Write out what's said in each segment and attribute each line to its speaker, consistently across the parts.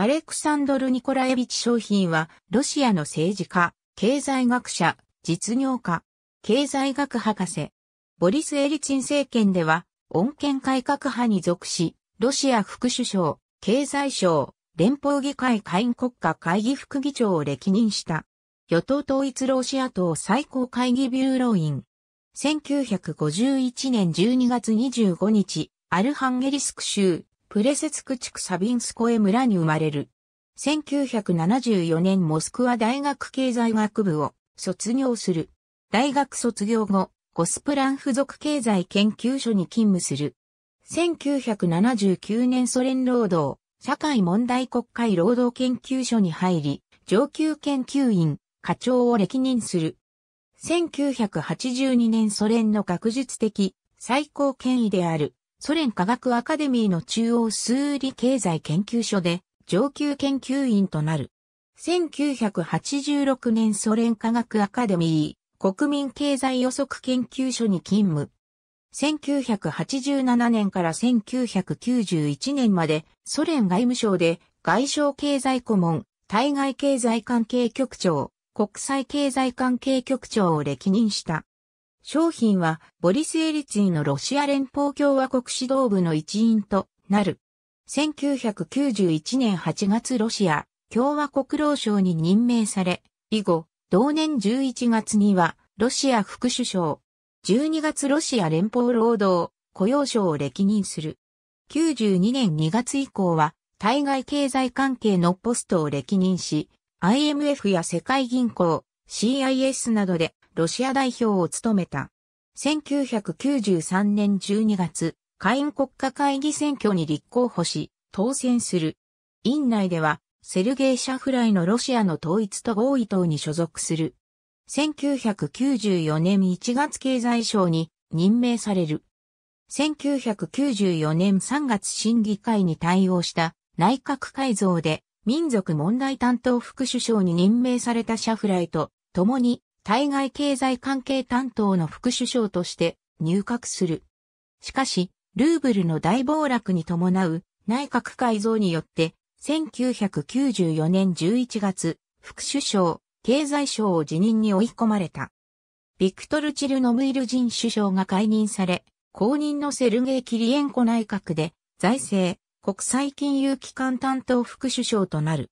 Speaker 1: アレクサンドル・ニコラエビチ商品は、ロシアの政治家、経済学者、実業家、経済学博士。ボリス・エリツィン政権では、穏健改革派に属し、ロシア副首相、経済省、連邦議会会員国家会議副議長を歴任した。与党統一ロシア党最高会議ビューローン1951年12月25日、アルハンゲリスク州、プレセツク地区サビンスコエ村に生まれる。1974年モスクワ大学経済学部を卒業する。大学卒業後、ゴスプラン付属経済研究所に勤務する。1979年ソ連労働、社会問題国会労働研究所に入り、上級研究員、課長を歴任する。1982年ソ連の学術的最高権威であるソ連科学アカデミーの中央数理経済研究所で上級研究員となる。1986年ソ連科学アカデミー国民経済予測研究所に勤務。1987年から1991年までソ連外務省で外相経済顧問、対外経済関係局長、国際経済関係局長を歴任した。商品はボリス・エリツィのロシア連邦共和国指導部の一員となる。1991年8月ロシア共和国労省に任命され、以後、同年11月にはロシア副首相、12月ロシア連邦労働雇用省を歴任する。92年2月以降は対外経済関係のポストを歴任し、IMF や世界銀行、CIS などでロシア代表を務めた。1993年12月、下院国家会議選挙に立候補し、当選する。院内では、セルゲイ・シャフライのロシアの統一と合意党に所属する。1994年1月経済省に任命される。1994年3月審議会に対応した内閣改造で民族問題担当副首相に任命されたシャフライと共に対外経済関係担当の副首相として入閣する。しかし、ルーブルの大暴落に伴う内閣改造によって、1994年11月、副首相、経済省を辞任に追い込まれた。ビクトル・チルノムイル人首相が解任され、後任のセルゲイ・キリエンコ内閣で、財政、国際金融機関担当副首相となる。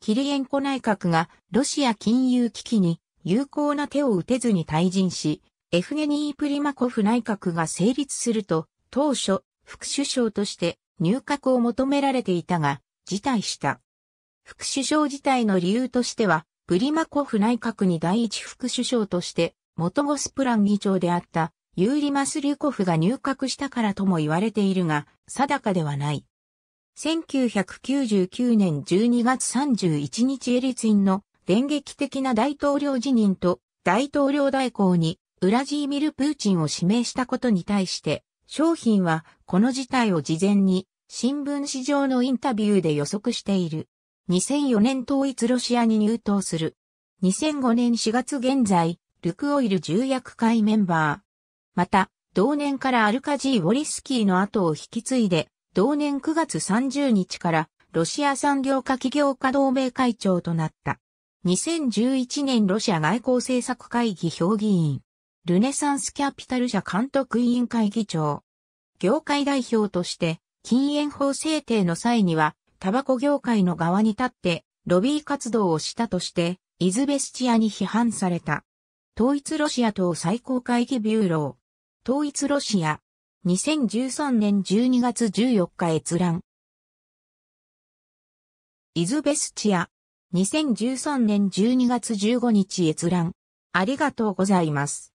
Speaker 1: キリエンコ内閣がロシア金融危機に有効な手を打てずに退陣し、エフゲニー・プリマコフ内閣が成立すると、当初、副首相として入閣を求められていたが、辞退した。副首相自体の理由としては、プリマコフ内閣に第一副首相として、元ゴスプラン議長であったユーリマス・リュコフが入閣したからとも言われているが、定かではない。1999年12月31日エリツィンの電撃的な大統領辞任と大統領代行にウラジーミル・プーチンを指名したことに対して、商品はこの事態を事前に新聞市上のインタビューで予測している。2004年統一ロシアに入党する。2005年4月現在、ルクオイル重役会メンバー。また、同年からアルカジー・ウォリスキーの後を引き継いで、同年9月30日からロシア産業化企業家同盟会長となった。2011年ロシア外交政策会議評議員、ルネサンスキャピタル社監督委員会議長、業界代表として、禁煙法制定の際には、タバコ業界の側に立って、ロビー活動をしたとして、イズベスチアに批判された。統一ロシア党最高会議ビューロー。統一ロシア。2013年12月14日閲覧。イズベスチア。2013年12月15日閲覧。ありがとうございます。